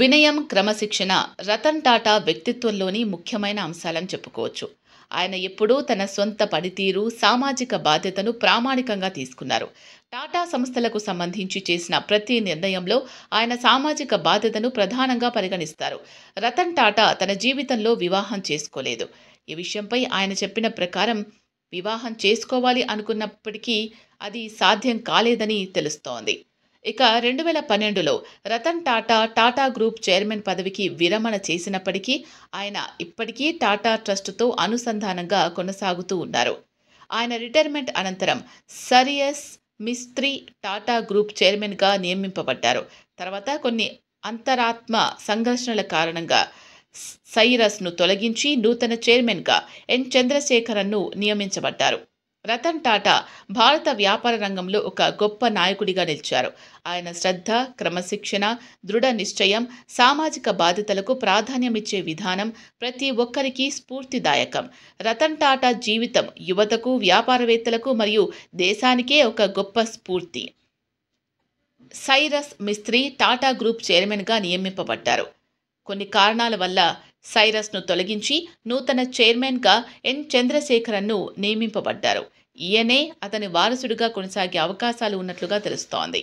వినయం క్రమశిక్షణ రతన్ టాటా వ్యక్తిత్వంలోని ముఖ్యమైన అంశాలను చెప్పుకోవచ్చు ఆయన ఎప్పుడూ తన సొంత పనితీరు సామాజిక బాధ్యతను ప్రామాణికంగా తీసుకున్నారు టాటా సంస్థలకు సంబంధించి చేసిన ప్రతి నిర్ణయంలో ఆయన సామాజిక బాధ్యతను ప్రధానంగా పరిగణిస్తారు రతన్ టాటా తన జీవితంలో వివాహం చేసుకోలేదు ఈ విషయంపై ఆయన చెప్పిన ప్రకారం వివాహం చేసుకోవాలి అనుకున్నప్పటికీ అది సాధ్యం కాలేదని తెలుస్తోంది ఇక రెండు వేల పన్నెండులో రతన్ టాటా టాటా గ్రూప్ చైర్మన్ పదవికి విరమణ చేసినప్పటికీ ఆయన ఇప్పటికీ టాటా ట్రస్టుతో అనుసంధానంగా కొనసాగుతూ ఉన్నారు ఆయన రిటైర్మెంట్ అనంతరం సరియస్ మిస్త్రీ టాటా గ్రూప్ చైర్మన్గా నియమింపబడ్డారు తర్వాత కొన్ని అంతరాత్మ సంఘర్షణల కారణంగా సైరస్ను తొలగించి నూతన చైర్మన్గా ఎన్ చంద్రశేఖరన్ను నియమించబడ్డారు రతన్ టాటా భారత వ్యాపార రంగంలో ఒక గొప్ప నాయకుడిగా నిలిచారు ఆయన శ్రద్ధ క్రమశిక్షణ దృఢ నిశ్చయం సామాజిక బాధ్యతలకు ప్రాధాన్యమిచ్చే విధానం ప్రతి ఒక్కరికి స్ఫూర్తిదాయకం రతన్ టాటా జీవితం యువతకు వ్యాపారవేత్తలకు మరియు దేశానికే ఒక గొప్ప స్ఫూర్తి సైరస్ మిస్త్రీ టాటా గ్రూప్ చైర్మన్గా నియమింపబడ్డారు కొన్ని కారణాల వల్ల సైరస్ను తొలగించి నూతన చైర్మన్గా ఎన్ చంద్రశేఖరన్ను నియమింపబడ్డారు ఈయనే అతని వారసుడిగా కొనసాగే అవకాశాలు ఉన్నట్లుగా తెలుస్తోంది